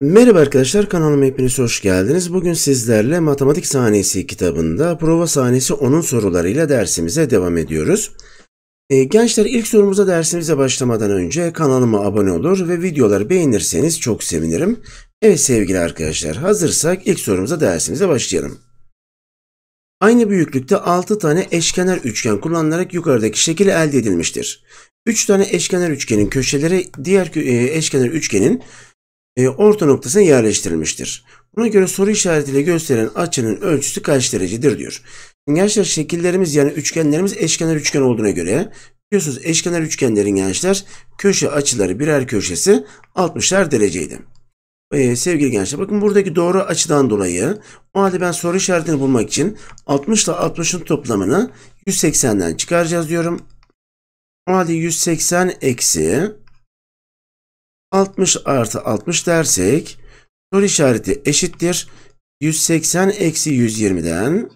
Merhaba arkadaşlar kanalıma hepiniz hoş geldiniz. Bugün sizlerle matematik sahnesi kitabında prova sahnesi onun sorularıyla dersimize devam ediyoruz. E, gençler ilk sorumuza dersimize başlamadan önce kanalıma abone olur ve videoları beğenirseniz çok sevinirim. Evet sevgili arkadaşlar hazırsak ilk sorumuza dersimize başlayalım. Aynı büyüklükte 6 tane eşkenar üçgen kullanılarak yukarıdaki şekil elde edilmiştir. 3 tane eşkenar üçgenin köşeleri diğer e, eşkenar üçgenin e, orta noktasına yerleştirilmiştir. Buna göre soru işaretiyle gösterilen açının ölçüsü kaç derecedir diyor. Gençler şekillerimiz yani üçgenlerimiz eşkenar üçgen olduğuna göre biliyorsunuz eşkenar üçgenlerin gençler köşe açıları birer köşesi 60'lar dereceydi. Ee, sevgili gençler bakın buradaki doğru açıdan dolayı o halde ben soru işaretini bulmak için 60 ile 60'ın toplamını 180'den çıkaracağız diyorum. O halde 180 eksi 60 artı 60 dersek soru işareti eşittir. 180 eksi 120'den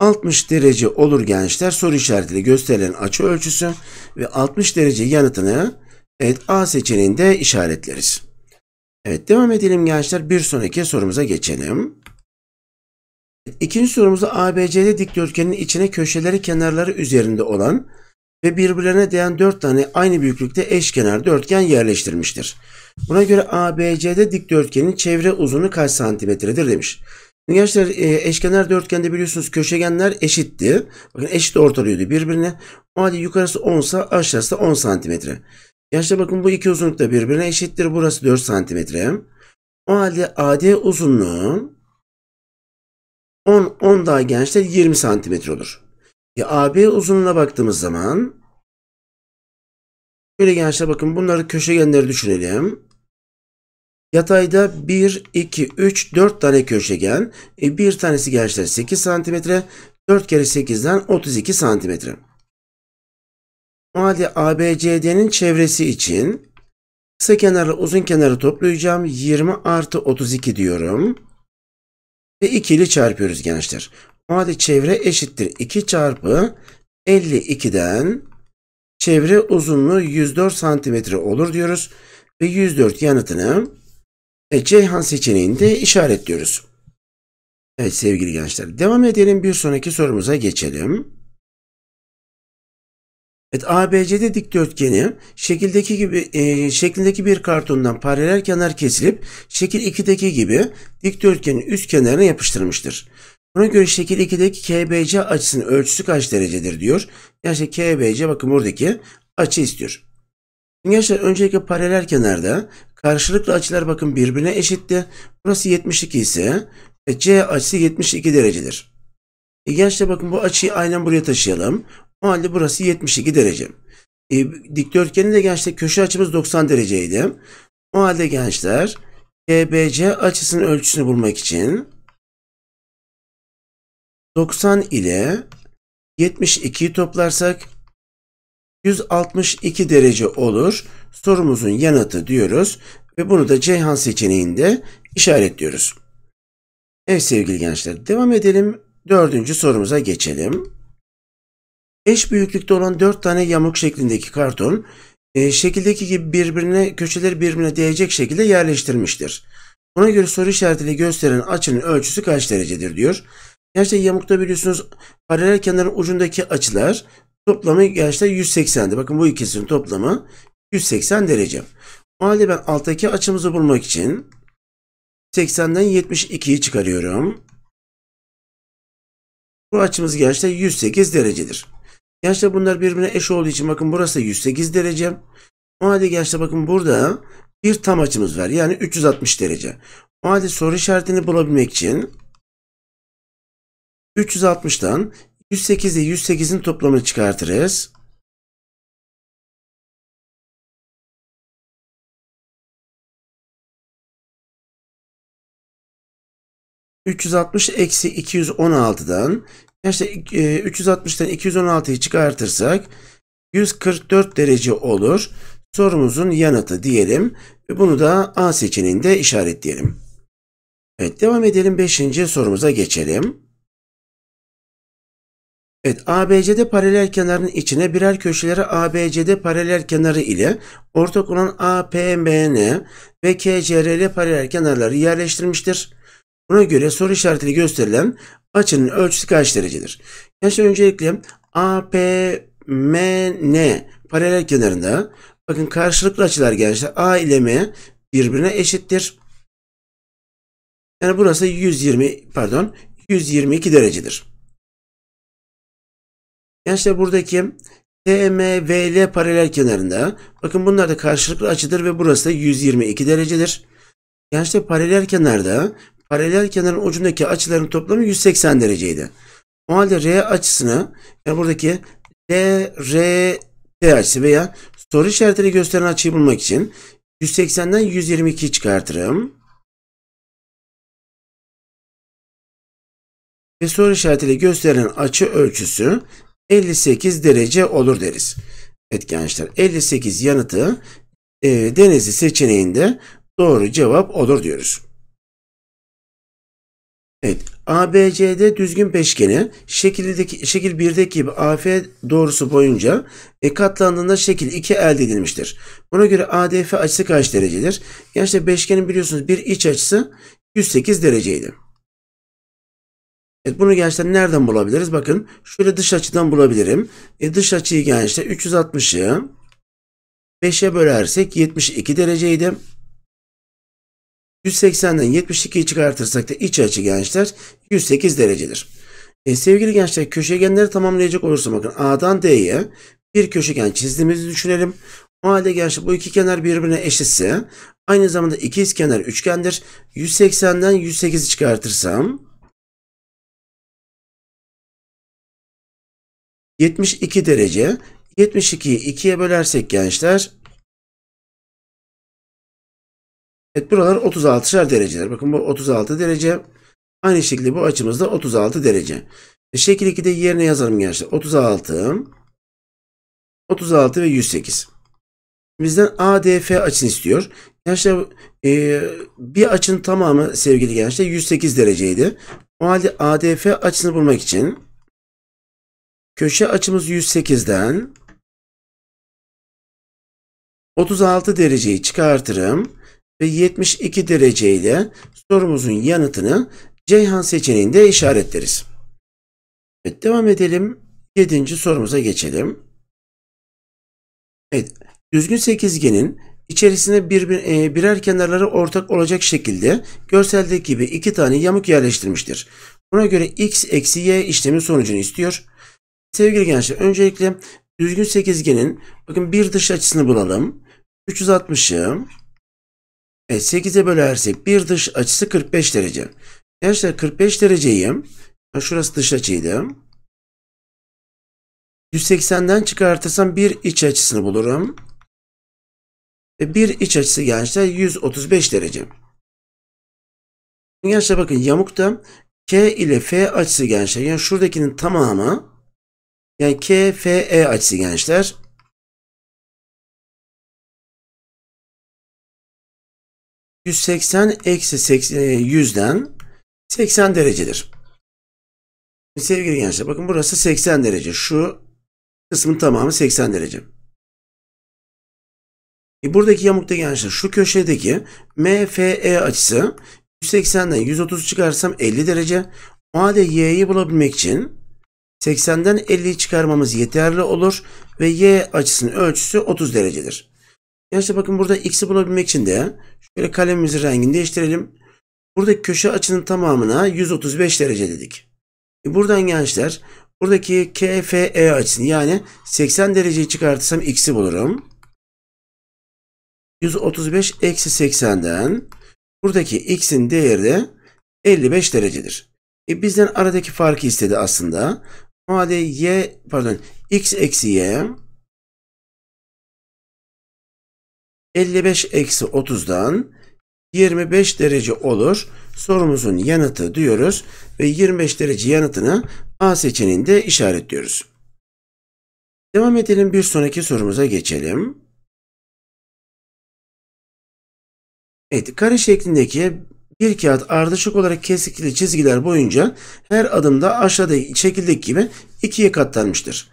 60 derece olur gençler soru işaretiyle gösterilen açı ölçüsü ve 60 derece yanıtını Evet A seçeneğini işaretleriz. Evet devam edelim gençler. Bir sonraki sorumuza geçelim. İkinci sorumuzda ABCD dikdörtgenin içine köşeleri kenarları üzerinde olan ve birbirlerine değen dört tane aynı büyüklükte eşkenar dörtgen yerleştirmiştir. Buna göre ABCD dikdörtgenin çevre uzunluğu kaç santimetredir demiş. Gençler e, eşkenar dörtgende biliyorsunuz köşegenler eşitti. Bakın eşit ortalıyordu birbirine. O halde yukarısı 10 ise aşağısı da 10 santimetre. Yaşta bakın bu iki uzunluk da birbirine eşittir. Burası 4 santimetre. O halde AD uzunluğu 10, 10 daha gençler 20 santimetre olur. Ya AB uzunluğuna baktığımız zaman Şöyle gençler bakın bunları köşegenleri düşünelim. Yatayda 1, 2, 3, 4 tane köşegen. E, bir tanesi gençler 8 cm. 4 kere 8'den 32 cm. Madde ABCD'nin çevresi için kısa kenarı uzun kenarı toplayacağım. 20 artı 32 diyorum. Ve 2 ile çarpıyoruz gençler. Madde çevre eşittir 2 çarpı 52'den çevre uzunluğu 104 santimetre olur diyoruz. Ve 104 yanıtını e, Ceyhan seçeneğinde işaretliyoruz. Evet sevgili gençler devam edelim bir sonraki sorumuza geçelim. Evet, ABCD dikdörtgeni şekildeki gibi e, şeklindeki bir kartondan paralel kenar kesilip şekil 2'deki gibi dikdörtgenin üst kenarına yapıştırmıştır. Buna göre şekil 2'deki KBC açısının ölçüsü kaç derecedir diyor. Yani işte KBC bakın buradaki açı istiyor. arkadaşlar öncelikle paralel kenarda karşılıklı açılar bakın birbirine eşitti. Burası 72 ise e, C açısı 72 derecedir. E gençler bakın bu açıyı aynen buraya taşıyalım. O halde burası 72 derece. E, dikdörtgenin de gençler köşe açımız 90 dereceydi. O halde gençler DBC açısının ölçüsünü bulmak için 90 ile 72'yi toplarsak 162 derece olur. Sorumuzun yanıtı diyoruz ve bunu da Ceyhan seçeneğinde işaretliyoruz. Evet sevgili gençler devam edelim. Dördüncü sorumuza geçelim. Eş büyüklükte olan 4 tane yamuk şeklindeki karton e, şekildeki gibi birbirine köşeleri birbirine değecek şekilde yerleştirilmiştir. Buna göre soru işaretiyle gösteren açının ölçüsü kaç derecedir diyor. Gerçekten yamukta biliyorsunuz paralel kenarın ucundaki açılar toplamı gerçekten 180'di. Bakın bu ikisinin toplamı 180 derece. O halde ben alttaki açımızı bulmak için 80'den 72'yi çıkarıyorum. Bu açımız gerçekten 108 derecedir. Gerçi bunlar birbirine eş olduğu için bakın burası 108 derece. O halde gerçi bakın burada bir tam açımız var. Yani 360 derece. O halde soru işaretini bulabilmek için 360'dan 108 ile 108'in toplamını çıkartırız. ...360 eksi 216'dan işte 360'tan e, 216'yı çıkartırsak 144 derece olur. Sorumuzun yanıtı diyelim ve bunu da A seçeneğinde işaretleyelim. Evet devam edelim 5. sorumuza geçelim. Evet, ABCD paralel kenarının içine birer köşelere ABCD paralel kenarı ile ortak olan APMN ve KCRL paralel kenarları yerleştirmiştir. Buna göre soru işaretli gösterilen Açının ölçüsü kaç derecedir? Gençler öncelikle APMN paralel kenarında bakın karşılıklı açılar gençler A ile M birbirine eşittir. Yani burası 120 pardon 122 derecedir. Gençler buradaki TMVL paralel kenarında bakın bunlar da karşılıklı açıdır ve burası da 122 derecedir. Gençler paralel kenarda paralel kenarın ucundaki açıların toplamı 180 dereceydi. O halde R açısını yani buradaki DRT açısı veya soru işaretini gösteren açıyı bulmak için 180'den 122 çıkartırım. Ve soru işaretiyle gösterilen açı ölçüsü 58 derece olur deriz. Evet gençler 58 yanıtı e, denizli seçeneğinde doğru cevap olur diyoruz. ABCD düzgün beşgeni şekildeki, şekil 1'deki gibi AF doğrusu boyunca e, katlandığında şekil 2 elde edilmiştir. Buna göre ADF açısı kaç derecedir? Gençler beşgenin biliyorsunuz bir iç açısı 108 dereceydi. Evet, bunu gerçekten nereden bulabiliriz? Bakın şöyle dış açıdan bulabilirim. E, dış açıyı gençler 360'ı 5'e bölersek 72 dereceydi. 180'den 72'yi çıkartırsak da iç açı gençler 108 derecedir. E, sevgili gençler köşegenleri tamamlayacak olursam bakın A'dan D'ye bir köşegen çizdiğimizi düşünelim. O halde gençler bu iki kenar birbirine eşitse aynı zamanda iki kenar üçgendir. 180'den 108'i çıkartırsam 72 derece. 72'yi 2'ye bölersek gençler Evet buralar 36'şar dereceler. Bakın bu 36 derece. Aynı şekilde bu açımızda 36 derece. E, şekil 2'de yerine yazalım gençler. 36 36 ve 108. Bizden ADF açını istiyor. Gençler e, bir açın tamamı sevgili gençler 108 dereceydi. O halde ADF açısını bulmak için köşe açımız 108'den 36 dereceyi çıkartırım ve 72 dereceyle sorumuzun yanıtını Ceyhan seçeneğinde işaretleriz. Evet, devam edelim. 7. sorumuza geçelim. Evet, düzgün sekizgenin içerisinde bir, bir, e, birer kenarları ortak olacak şekilde görseldeki gibi iki tane yamuk yerleştirmiştir. Buna göre x eksi y işlemi sonucunu istiyor. Sevgili gençler öncelikle düzgün sekizgenin bakın bir dış açısını bulalım. 360'ı 8'e bölersek bir dış açısı 45 derece. Arkadaşlar 45 dereceyim. Şurası dış açıydı. 180'den çıkartırsam bir iç açısını bulurum. Ve bir iç açısı gençler 135 derece. Gençler bakın yamukta K ile F açısı gençler. Yani şuradakinin tamamı yani K, F, E açısı gençler. 180 eksi 100'den e, 80 derecedir. Sevgili gençler bakın burası 80 derece. Şu kısmın tamamı 80 derece. E buradaki yamukta gençler şu köşedeki MFE açısı 180'den 130 çıkarsam 50 derece. O halde y'yi bulabilmek için 80'den 50'yi çıkarmamız yeterli olur ve y açısının ölçüsü 30 derecedir. Ya işte bakın burada x'i bulabilmek için de şöyle kalemimizi rengini değiştirelim. Buradaki köşe açının tamamına 135 derece dedik. E buradan gençler buradaki KFE açısını yani 80 dereceyi çıkartırsam x'i bulurum. 135 eksi 80'den buradaki x'in değeri de 55 derecedir. E bizden aradaki farkı istedi aslında. O halde y pardon x eksi y 55 eksi 30'dan 25 derece olur. Sorumuzun yanıtı diyoruz ve 25 derece yanıtını A seçeneğinde işaretliyoruz. Devam edelim bir sonraki sorumuza geçelim. Evet kare şeklindeki bir kağıt ardışık olarak kesikli çizgiler boyunca her adımda aşağıdaki şekildeki gibi ikiye katlanmıştır.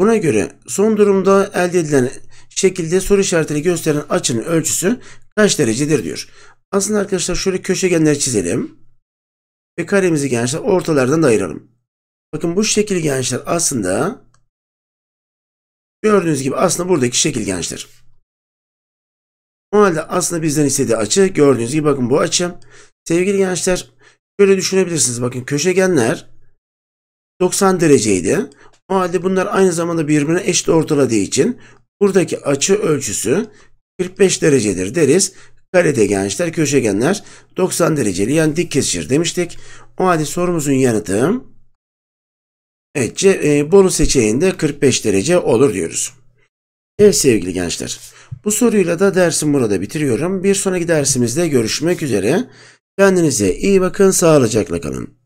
Buna göre son durumda elde edilen şekilde soru işaretini gösteren açının ölçüsü kaç derecedir diyor. Aslında arkadaşlar şöyle köşegenler çizelim. Ve karemizi gençler ortalardan da ayıralım. Bakın bu şekil gençler aslında gördüğünüz gibi aslında buradaki şekil gençler. O halde aslında bizden istediği açı gördüğünüz gibi bakın bu açı. Sevgili gençler şöyle düşünebilirsiniz bakın köşegenler 90 dereceydi. O halde bunlar aynı zamanda birbirine eşit ortaladığı için Buradaki açı ölçüsü 45 derecedir deriz. Karede gençler, köşegenler 90 dereceli yani dik kesişir demiştik. O halde sorumuzun yanıtı evet, C, e, Bolu seçeneğinde 45 derece olur diyoruz. Evet sevgili gençler. Bu soruyla da dersim burada bitiriyorum. Bir sonraki dersimizde görüşmek üzere. Kendinize iyi bakın, sağlıcakla kalın.